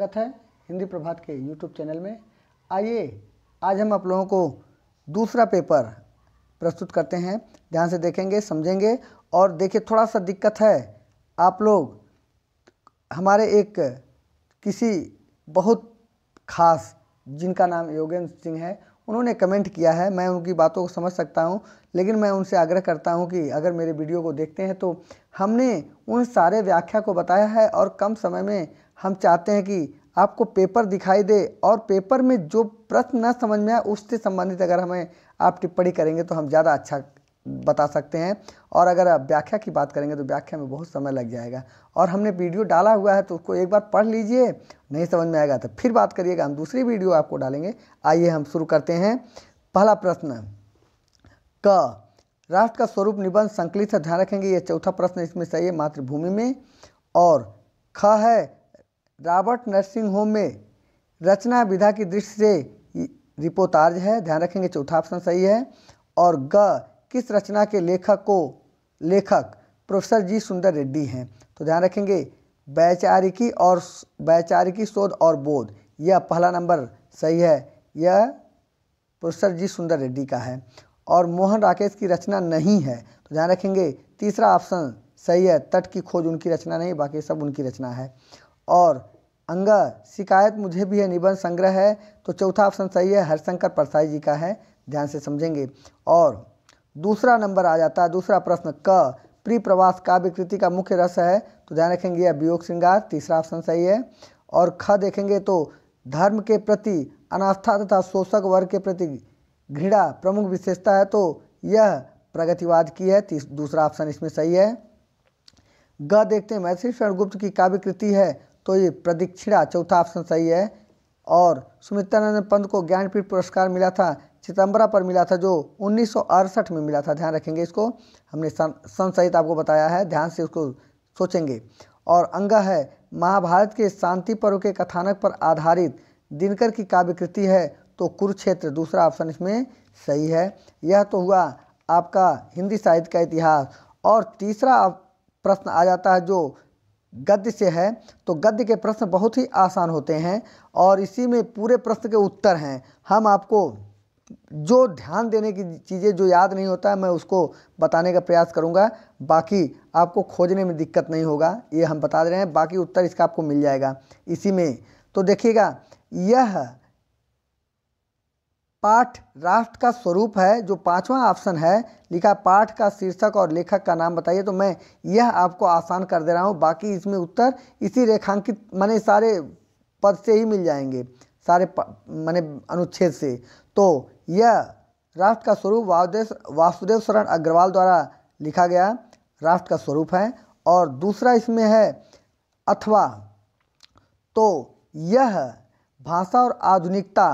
स्वागत है हिंदी प्रभात के यूट्यूब चैनल में आइए आज हम आप लोगों को दूसरा पेपर प्रस्तुत करते हैं ध्यान से देखेंगे समझेंगे और देखिए थोड़ा सा दिक्कत है आप लोग हमारे एक किसी बहुत खास जिनका नाम योगेंद्र सिंह है उन्होंने कमेंट किया है मैं उनकी बातों को समझ सकता हूँ लेकिन मैं उनसे आग्रह करता हूँ कि अगर मेरे वीडियो को देखते हैं तो हमने उन सारे व्याख्या को बताया है और कम समय में हम चाहते हैं कि आपको पेपर दिखाई दे और पेपर में जो प्रश्न न समझ में आए उससे संबंधित अगर हमें आप टिप्पणी करेंगे तो हम ज़्यादा अच्छा बता सकते हैं और अगर आप व्याख्या की बात करेंगे तो व्याख्या में बहुत समय लग जाएगा और हमने वीडियो डाला हुआ है तो उसको एक बार पढ़ लीजिए नहीं समझ में आएगा तो फिर बात करिएगा हम दूसरी वीडियो आपको डालेंगे आइए हम शुरू करते हैं पहला प्रश्न क राष्ट्र का स्वरूप निबंध संकलित ध्यान रखेंगे ये चौथा प्रश्न इसमें सही है मातृभूमि में और ख है रॉबर्ट नर्सिंग होम में रचना विधा की दृष्टि से रिपोतार्ज है ध्यान रखेंगे चौथा ऑप्शन सही है और ग किस रचना के लेखक को लेखक प्रोफेसर जी सुंदर रेड्डी हैं तो ध्यान रखेंगे वैचारिकी और वैचारिकी शोध और बोध यह पहला नंबर सही है यह प्रोफेसर जी सुंदर रेड्डी का है और मोहन राकेश की रचना नहीं है तो ध्यान रखेंगे तीसरा ऑप्शन सही है तट की खोज उनकी रचना नहीं बाकी सब उनकी रचना है और अंग शिकायत मुझे भी है निबंध संग्रह है तो चौथा ऑप्शन सही है हरिशंकर परसाई जी का है ध्यान से समझेंगे और दूसरा नंबर आ जाता है दूसरा प्रश्न क प्री प्रवास काव्य कृति का मुख्य रस है तो ध्यान रखेंगे यह वियोग श्रृंगार तीसरा ऑप्शन सही है और ख देखेंगे तो धर्म के प्रति अनास्था तथा शोषक वर्ग के प्रति घृणा प्रमुख विशेषता है तो यह प्रगतिवाद की है दूसरा ऑप्शन इसमें सही है ग देखते हैं मैथिली शरण गुप्त की काव्य कृति है तो ये प्रदीक्षिणा चौथा ऑप्शन सही है और सुमित्रानंद पंत को ज्ञानपीठ पुरस्कार मिला था चिदम्बरा पर मिला था जो उन्नीस में मिला था ध्यान रखेंगे इसको हमने सन सहित आपको बताया है ध्यान से उसको सोचेंगे और अंग है महाभारत के शांति पर्व के कथानक पर आधारित दिनकर की काव्यकृति है तो कुरुक्षेत्र दूसरा ऑप्शन इसमें सही है यह तो हुआ आपका हिंदी साहित्य का इतिहास और तीसरा प्रश्न आ जाता है जो गद्य से है तो गद्य के प्रश्न बहुत ही आसान होते हैं और इसी में पूरे प्रश्न के उत्तर हैं हम आपको जो ध्यान देने की चीज़ें जो याद नहीं होता है मैं उसको बताने का प्रयास करूंगा बाकी आपको खोजने में दिक्कत नहीं होगा ये हम बता दे रहे हैं बाकी उत्तर इसका आपको मिल जाएगा इसी में तो देखिएगा यह पाठ राष्ट्र का स्वरूप है जो पांचवा ऑप्शन है लिखा पाठ का शीर्षक और लेखक का नाम बताइए तो मैं यह आपको आसान कर दे रहा हूँ बाकी इसमें उत्तर इसी रेखांकित मैंने सारे पद से ही मिल जाएंगे सारे मैंने अनुच्छेद से तो यह राष्ट्र का स्वरूप वासुदेव वासुदेव शरण अग्रवाल द्वारा लिखा गया राष्ट्र का स्वरूप है और दूसरा इसमें है अथवा तो यह भाषा और आधुनिकता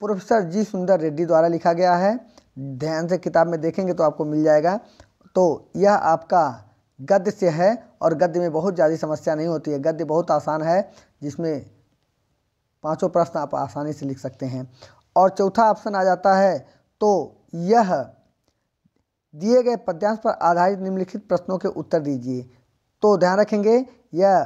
प्रोफेसर जी सुंदर रेड्डी द्वारा लिखा गया है ध्यान से किताब में देखेंगे तो आपको मिल जाएगा तो यह आपका गद्य से है और गद्य में बहुत ज़्यादा समस्या नहीं होती है गद्य बहुत आसान है जिसमें पांचों प्रश्न आप आसानी से लिख सकते हैं और चौथा ऑप्शन आ जाता है तो यह दिए गए पद्यांश पर आधारित निम्नलिखित प्रश्नों के उत्तर दीजिए तो ध्यान रखेंगे यह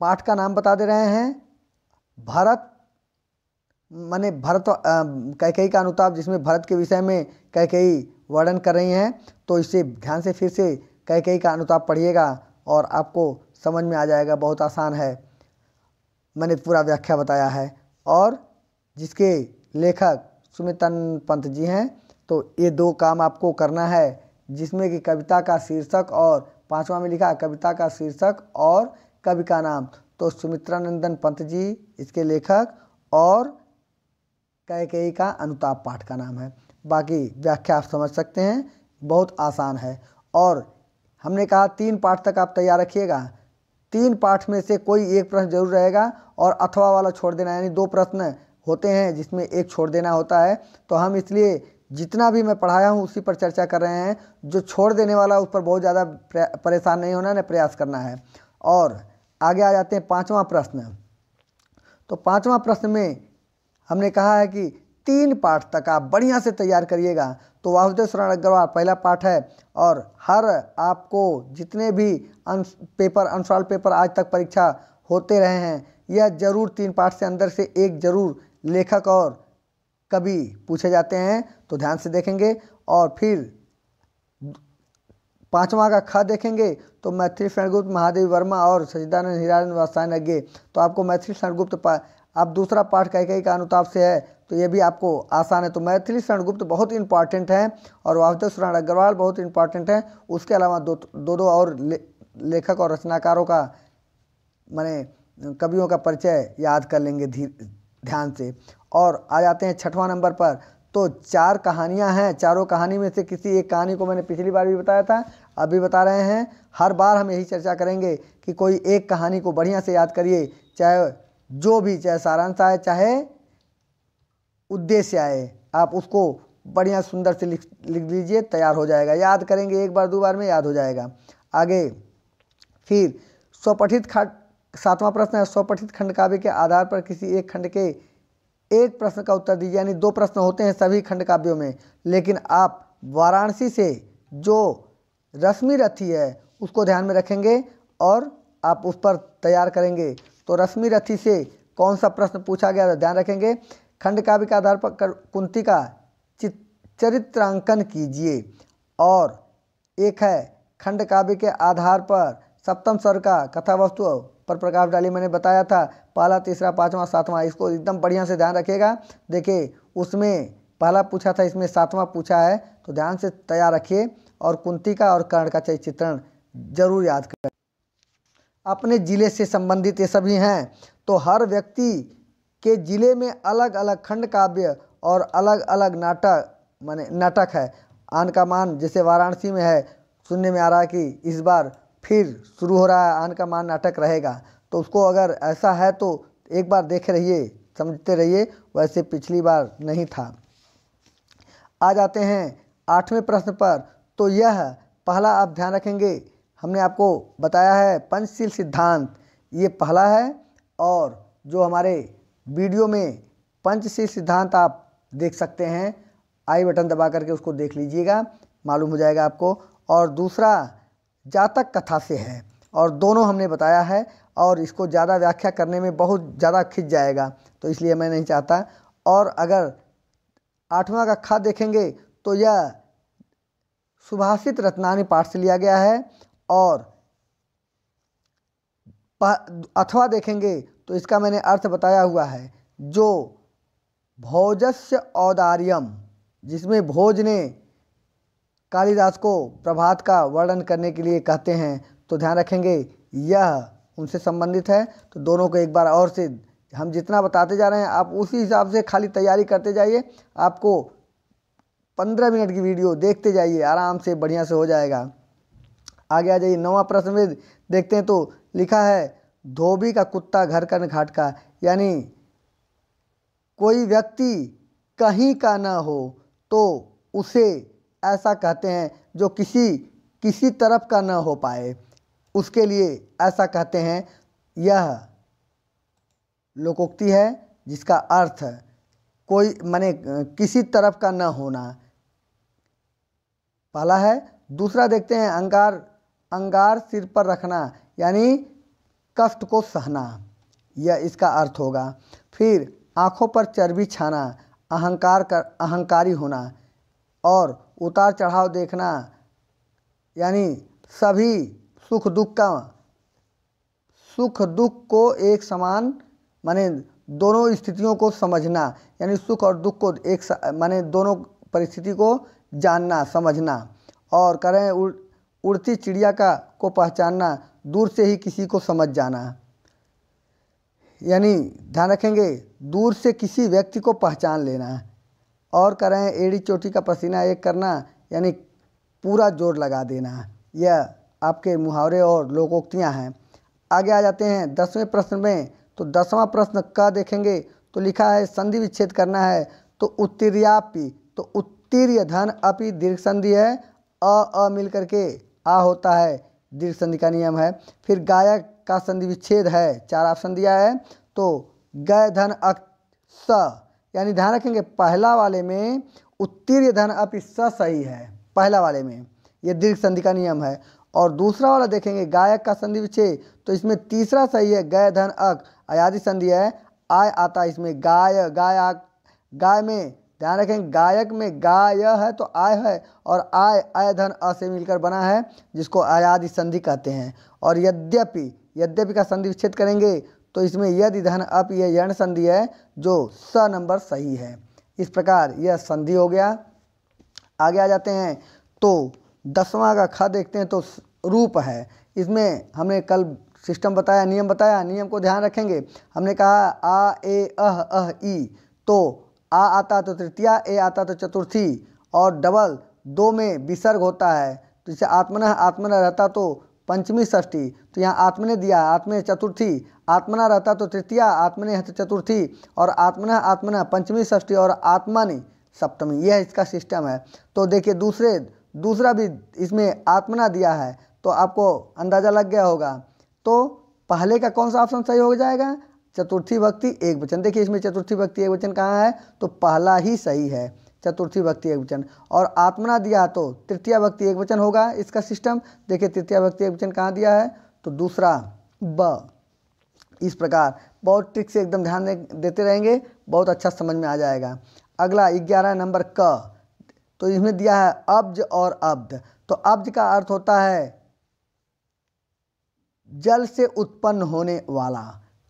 पाठ का नाम बता दे रहे हैं भरत माने भरत कैकई का अनुताप जिसमें भरत के विषय में कैकई वर्णन कर रही हैं तो इसे ध्यान से फिर से कैकई का अनुताप पढ़िएगा और आपको समझ में आ जाएगा बहुत आसान है मैंने पूरा व्याख्या बताया है और जिसके लेखक सुमितन पंत जी हैं तो ये दो काम आपको करना है जिसमें कि कविता का शीर्षक और पांचवा में लिखा कविता का शीर्षक और कवि का नाम तो सुमित्रानंदन पंत जी इसके लेखक और कैके का अनुताप पाठ का नाम है बाकी व्याख्या आप समझ सकते हैं बहुत आसान है और हमने कहा तीन पाठ तक आप तैयार रखिएगा तीन पाठ में से कोई एक प्रश्न जरूर रहेगा और अथवा वाला छोड़ देना यानी दो प्रश्न होते हैं जिसमें एक छोड़ देना होता है तो हम इसलिए जितना भी मैं पढ़ाया हूँ उसी पर चर्चा कर रहे हैं जो छोड़ देने वाला उस पर बहुत ज़्यादा परेशान नहीं होना है प्रयास करना है और आगे आ जाते हैं पाँचवा प्रश्न तो पाँचवा प्रश्न में हमने कहा है कि तीन पाठ तक आप बढ़िया से तैयार करिएगा तो वासुदेव शरण अग्रवाल पहला पाठ है और हर आपको जितने भी अंश पेपर अनसॉल्व पेपर आज तक परीक्षा होते रहे हैं यह जरूर तीन पाठ से अंदर से एक जरूर लेखक और कवि पूछे जाते हैं तो ध्यान से देखेंगे और फिर पांचवा का ख देखेंगे तो मैथिली शरणगुप्त महादेव वर्मा और सचिदानंद हिरानंद वासायन अज्ञे तो आपको मैथिली शरणगुप्त अब दूसरा पाठ कैकई का अनुताप से है तो ये भी आपको आसान है तो मैथिली शरणगुप्त बहुत इंपॉर्टेंट है और वासुदेव शरण अग्रवाल बहुत इंपॉर्टेंट है उसके अलावा दो दो, दो और ले, लेखक और रचनाकारों का माने कवियों का परिचय याद कर लेंगे ध्यान से और आ जाते हैं छठवां नंबर पर तो चार कहानियां हैं चारों कहानी में से किसी एक कहानी को मैंने पिछली बार भी बताया था अभी बता रहे हैं हर बार हम यही चर्चा करेंगे कि कोई एक कहानी को बढ़िया से याद करिए चाहे जो भी चाहे सारांश आए चाहे उद्देश्य आए आप उसको बढ़िया सुंदर से लिख लिख दीजिए तैयार हो जाएगा याद करेंगे एक बार दो बार में याद हो जाएगा आगे फिर स्वपठित खंड सातवां प्रश्न है स्वपठित खंड काव्य के आधार पर किसी एक खंड के एक प्रश्न का उत्तर दीजिए यानी दो प्रश्न होते हैं सभी खंड काव्यों में लेकिन आप वाराणसी से जो रश्मि रथी है उसको ध्यान में रखेंगे और आप उस पर तैयार करेंगे तो रश्मि रथी से कौन सा प्रश्न पूछा गया था ध्यान रखेंगे खंड काव्य के आधार पर कुंती का चरित्रांकन कीजिए और एक है खंड काव्य के आधार पर सप्तम स्वर का कथा वस्तु पर प्रकाश डाली मैंने बताया था पहला तीसरा पाँचवा सातवां इसको एकदम बढ़िया से ध्यान रखिएगा देखिए उसमें पहला पूछा था इसमें सातवां पूछा है तो ध्यान से तैयार रखिए और कुंती का और कर्ण का चित्रण जरूर याद करें अपने ज़िले से संबंधित ये सभी हैं तो हर व्यक्ति के ज़िले में अलग अलग खंड काव्य और अलग अलग नाटक माने नाटक है आन का मान जैसे वाराणसी में है सुनने में आ रहा है कि इस बार फिर शुरू हो रहा है आन का मान नाटक रहेगा तो उसको अगर ऐसा है तो एक बार देख रहिए समझते रहिए वैसे पिछली बार नहीं था आ जाते हैं आठवें प्रश्न पर तो यह पहला आप ध्यान रखेंगे हमने आपको बताया है पंचशील सिद्धांत ये पहला है और जो हमारे वीडियो में पंचशील सिद्धांत आप देख सकते हैं आई बटन दबा करके उसको देख लीजिएगा मालूम हो जाएगा आपको और दूसरा जातक कथा से है और दोनों हमने बताया है और इसको ज़्यादा व्याख्या करने में बहुत ज़्यादा खिंच जाएगा तो इसलिए मैं नहीं चाहता और अगर आठवां का खा देखेंगे तो यह सुभाषित रत्नानी पाठ से लिया गया है और अथवा देखेंगे तो इसका मैंने अर्थ बताया हुआ है जो भोजस्य औदार्यम जिसमें भोज ने कालिदास को प्रभात का वर्णन करने के लिए कहते हैं तो ध्यान रखेंगे यह उनसे संबंधित है तो दोनों को एक बार और से हम जितना बताते जा रहे हैं आप उसी हिसाब से खाली तैयारी करते जाइए आपको पंद्रह मिनट की वीडियो देखते जाइए आराम से बढ़िया से हो जाएगा आगे आ जाइए नवा प्रश्न में देखते हैं तो लिखा है धोबी का कुत्ता घर का न घाट का यानी कोई व्यक्ति कहीं का ना हो तो उसे ऐसा कहते हैं जो किसी किसी तरफ का ना हो पाए उसके लिए ऐसा कहते हैं यह लोकोक्ति है जिसका अर्थ कोई माने किसी तरफ का न होना पहला है दूसरा देखते हैं अहंकार अंगार सिर पर रखना यानी कष्ट को सहना यह इसका अर्थ होगा फिर आँखों पर चर्बी छाना अहंकार कर अहंकारी होना और उतार चढ़ाव देखना यानी सभी सुख दुख का सुख दुख को एक समान माने दोनों स्थितियों को समझना यानी सुख और दुख को एक माने दोनों परिस्थिति को जानना समझना और करें उड़ती चिड़िया का को पहचानना दूर से ही किसी को समझ जाना यानी ध्यान रखेंगे दूर से किसी व्यक्ति को पहचान लेना और करें एड़ी चोटी का पसीना एक करना यानी पूरा जोर लगा देना यह आपके मुहावरे और लोकोक्तियाँ हैं आगे आ जाते हैं दसवें प्रश्न में तो दसवां प्रश्न का देखेंगे तो लिखा है संधि विच्छेद करना है तो उत्तीर्यापि तो उत्तीर्य धन अपि दीर्घ संधि है अ मिल करके आ होता है दीर्घ संधि का नियम है फिर गायक का संधि विच्छेद है चार ऑप्शन दिया है तो गय धन अक स यानी ध्यान रखेंगे पहला वाले में उत्तीर्य धन अप स सही है पहला वाले में यह दीर्घ संधि का नियम है और दूसरा वाला देखेंगे गायक का संधि विच्छेद तो इसमें तीसरा सही है गय धन अक अयादि संधि है आय आता इसमें गाय गाय गाय में ध्यान रखें गायक में गाय है तो आय है और आय आय धन अ से मिलकर बना है जिसको आयादि संधि कहते हैं और यद्यपि यद्यपि का संधि विच्छेद करेंगे तो इसमें यदि धन अप यह यण संधि है जो स नंबर सही है इस प्रकार यह संधि हो गया आगे आ जाते हैं तो दसवां का ख देखते हैं तो रूप है इसमें हमने कल सिस्टम बताया नियम बताया नियम को ध्यान रखेंगे हमने कहा आ ए अह अह ई तो आ आता तो तृतीया ए आता तो चतुर्थी और डबल दो में विसर्ग होता है तो जैसे आत्मनः आत्मनः रहता तो पंचमी षष्ठी तो यहाँ आत्मने दिया आत्मने चतुर्थी आत्मना रहता तो तृतीया आत्मने है तो चतुर्थी और आत्मना आत्मना पंचमी षष्ठी और ने सप्तमी यह इसका सिस्टम है तो देखिए दूसरे दूसरा भी इसमें आत्मना दिया है तो आपको अंदाज़ा लग गया होगा तो पहले का कौन सा ऑप्शन सही हो जाएगा चतुर्थी भक्ति एक वचन देखिए इसमें चतुर्थी भक्ति एक वचन कहाँ है तो पहला ही सही है चतुर्थी भक्ति एक वचन और आत्मना दिया तो तृतीय भक्ति एक वचन होगा इसका सिस्टम देखिए तृतीय भक्ति एक वचन कहाँ दिया है तो दूसरा ब इस प्रकार बहुत ट्रिक से एकदम ध्यान देते रहेंगे बहुत अच्छा समझ में आ जाएगा अगला ग्यारह नंबर क तो इसमें दिया है अब्ज और अब्द तो अब्ज का अर्थ होता है जल से उत्पन्न होने वाला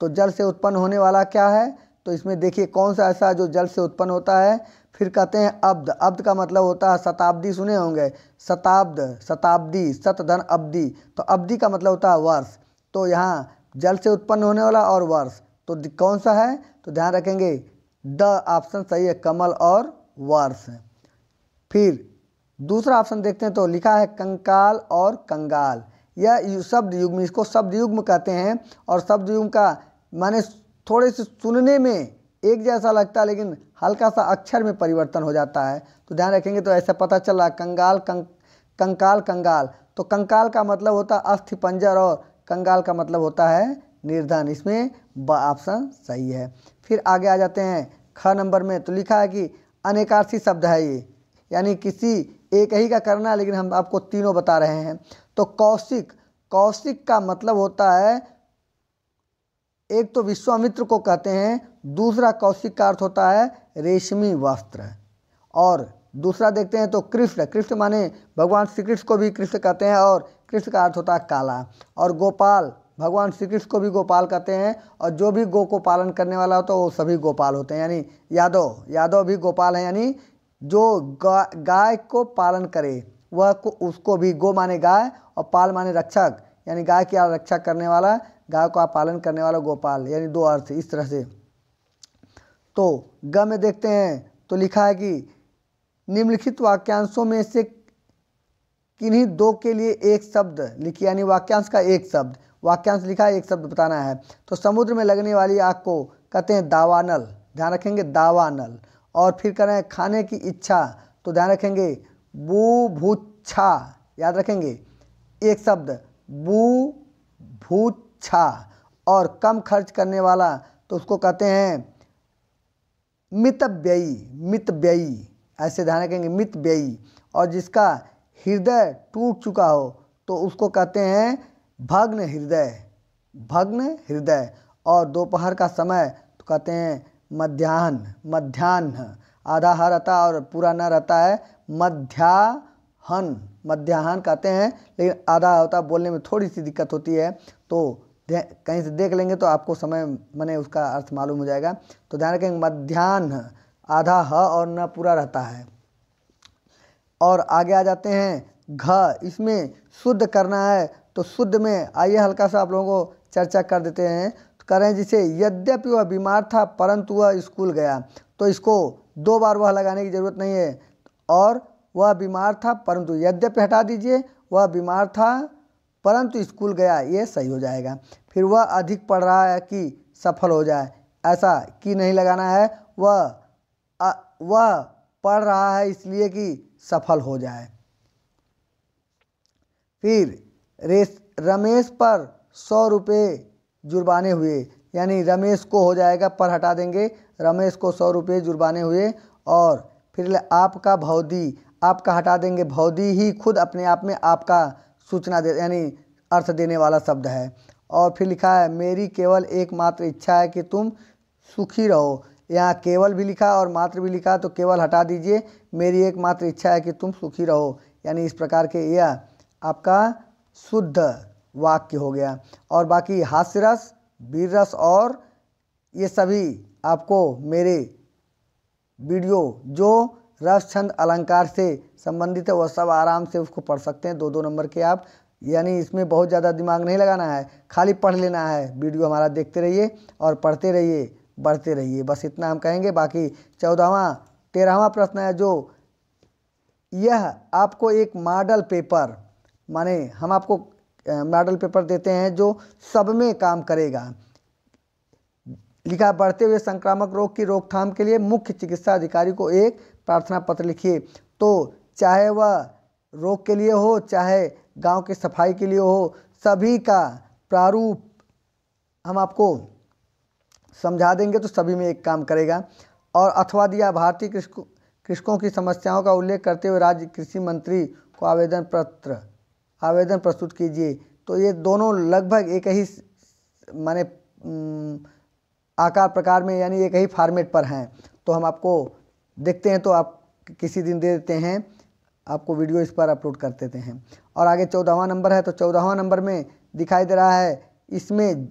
तो जल से उत्पन्न होने वाला क्या है तो इसमें देखिए कौन सा ऐसा जो जल से उत्पन्न होता है फिर कहते हैं अब्द अब्द का मतलब होता है शताब्दी सुने होंगे शताब्द शताब्दी धन अब्दी तो अब्दी का मतलब होता है वर्ष तो यहाँ जल से उत्पन्न होने वाला और वर्ष तो कौन सा है तो ध्यान रखेंगे द ऑप्शन सही है कमल और वर्ष फिर दूसरा ऑप्शन देखते हैं तो लिखा है कंकाल और कंगाल यह शब्द युग्म इसको शब्द युग्म कहते हैं और शब्द युग्म का माने थोड़े से सुनने में एक जैसा लगता है लेकिन हल्का सा अक्षर में परिवर्तन हो जाता है तो ध्यान रखेंगे तो ऐसा पता चला कंगाल कंक कंकाल कंगाल तो कंकाल का मतलब होता है अस्थि पंजर और कंगाल का मतलब होता है निर्धन इसमें ब ऑप्शन सही है फिर आगे आ जाते हैं ख नंबर में तो लिखा है कि अनेकार्थी शब्द है ये यानी किसी एक ही का करना है लेकिन हम आपको तीनों बता रहे हैं तो कौशिक कौशिक का मतलब होता है एक तो विश्वामित्र को कहते हैं दूसरा कौशिक का अर्थ होता है रेशमी वस्त्र और दूसरा देखते हैं तो कृष्ण कृष्ण माने भगवान श्री कृष्ण को भी कृष्ण कहते हैं और कृष्ण का अर्थ होता है काला और गोपाल भगवान श्री कृष्ण को भी गोपाल कहते हैं और जो भी गो को पालन करने वाला होता है वो सभी गोपाल होते हैं यानी यादव यादव भी गोपाल हैं यानी जो गाय को पालन करे वह उसको भी गो माने गाय और पाल माने रक्षक यानी गाय की रक्षा करने वाला गाय का पालन करने वाला गोपाल यानी दो अर्थ इस तरह से तो ग में देखते हैं तो लिखा है कि निम्नलिखित वाक्यांशों में से किन्हीं दो के लिए एक शब्द लिखिए यानी वाक्यांश का एक शब्द वाक्यांश लिखा है एक शब्द बताना है तो समुद्र में लगने वाली आग को कहते हैं दावानल ध्यान रखेंगे दावानल और फिर कह रहे हैं खाने की इच्छा तो ध्यान रखेंगे बू भूच्छा याद रखेंगे एक शब्द बू भूत इच्छा और कम खर्च करने वाला तो उसको कहते हैं मितव्ययी व्ययी ऐसे ध्यान रखेंगे व्ययी और जिसका हृदय टूट चुका हो तो उसको कहते हैं भग्न हृदय भग्न हृदय और दोपहर का समय तो कहते हैं मध्यान्ह मध्यान्ह आधा हर रहता और पूरा न रहता है मध्याहन मध्याहन कहते हैं लेकिन आधा होता बोलने में थोड़ी सी दिक्कत होती है तो कहीं से देख लेंगे तो आपको समय मैंने उसका अर्थ मालूम हो जाएगा तो ध्यान रखेंगे मध्यान्ह आधा ह और न पूरा रहता है और आगे आ जाते हैं घ इसमें शुद्ध करना है तो शुद्ध में आइए हल्का सा आप लोगों को चर्चा कर देते हैं तो करें जिसे यद्यपि वह बीमार था परंतु वह स्कूल गया तो इसको दो बार वह लगाने की ज़रूरत नहीं है और वह बीमार था परंतु यद्यपि हटा दीजिए वह बीमार था परंतु स्कूल गया ये सही हो जाएगा फिर वह अधिक पढ़ रहा है कि सफल हो जाए ऐसा कि नहीं लगाना है वह वह पढ़ रहा है इसलिए कि सफल हो जाए फिर रेस रमेश पर सौ रुपये जुर्माने हुए यानी रमेश को हो जाएगा पर हटा देंगे रमेश को सौ रुपये जुर्माने हुए और फिर आपका भौदी आपका हटा देंगे भौदी ही खुद अपने आप में आपका सूचना दे यानी अर्थ देने वाला शब्द है और फिर लिखा है मेरी केवल एकमात्र इच्छा है कि तुम सुखी रहो यहाँ केवल भी लिखा और मात्र भी लिखा तो केवल हटा दीजिए मेरी एकमात्र इच्छा है कि तुम सुखी रहो यानी इस प्रकार के यह आपका शुद्ध वाक्य हो गया और बाकी हास्य रस वीर रस और ये सभी आपको मेरे वीडियो जो रस छंद अलंकार से संबंधित है वह सब आराम से उसको पढ़ सकते हैं दो दो नंबर के आप यानी इसमें बहुत ज़्यादा दिमाग नहीं लगाना है खाली पढ़ लेना है वीडियो हमारा देखते रहिए और पढ़ते रहिए बढ़ते रहिए बस इतना हम कहेंगे बाकी चौदहवा तेरहवा प्रश्न है जो यह आपको एक मॉडल पेपर माने हम आपको मॉडल पेपर देते हैं जो सब में काम करेगा लिखा बढ़ते हुए संक्रामक रोग की रोकथाम के लिए मुख्य चिकित्सा अधिकारी को एक प्रार्थना पत्र लिखिए तो चाहे वह रोग के लिए हो चाहे गांव की सफाई के लिए हो सभी का प्रारूप हम आपको समझा देंगे तो सभी में एक काम करेगा और अथवा दिया भारतीय कृषकों कृषकों की समस्याओं का उल्लेख करते हुए राज्य कृषि मंत्री को आवेदन पत्र आवेदन प्रस्तुत कीजिए तो ये दोनों लगभग एक ही माने आकार प्रकार में यानी एक ही फॉर्मेट पर हैं तो हम आपको देखते हैं तो आप किसी दिन दे देते हैं आपको वीडियो इस पर अपलोड कर देते हैं और आगे चौदहवा नंबर है तो चौदहवा नंबर में दिखाई दे रहा है इसमें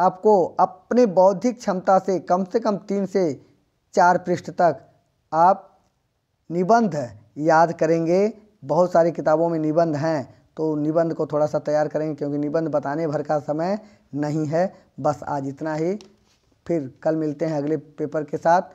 आपको अपने बौद्धिक क्षमता से कम से कम तीन से चार पृष्ठ तक आप निबंध याद करेंगे बहुत सारी किताबों में निबंध हैं तो निबंध को थोड़ा सा तैयार करेंगे क्योंकि निबंध बताने भर का समय नहीं है बस आज इतना ही फिर कल मिलते हैं अगले पेपर के साथ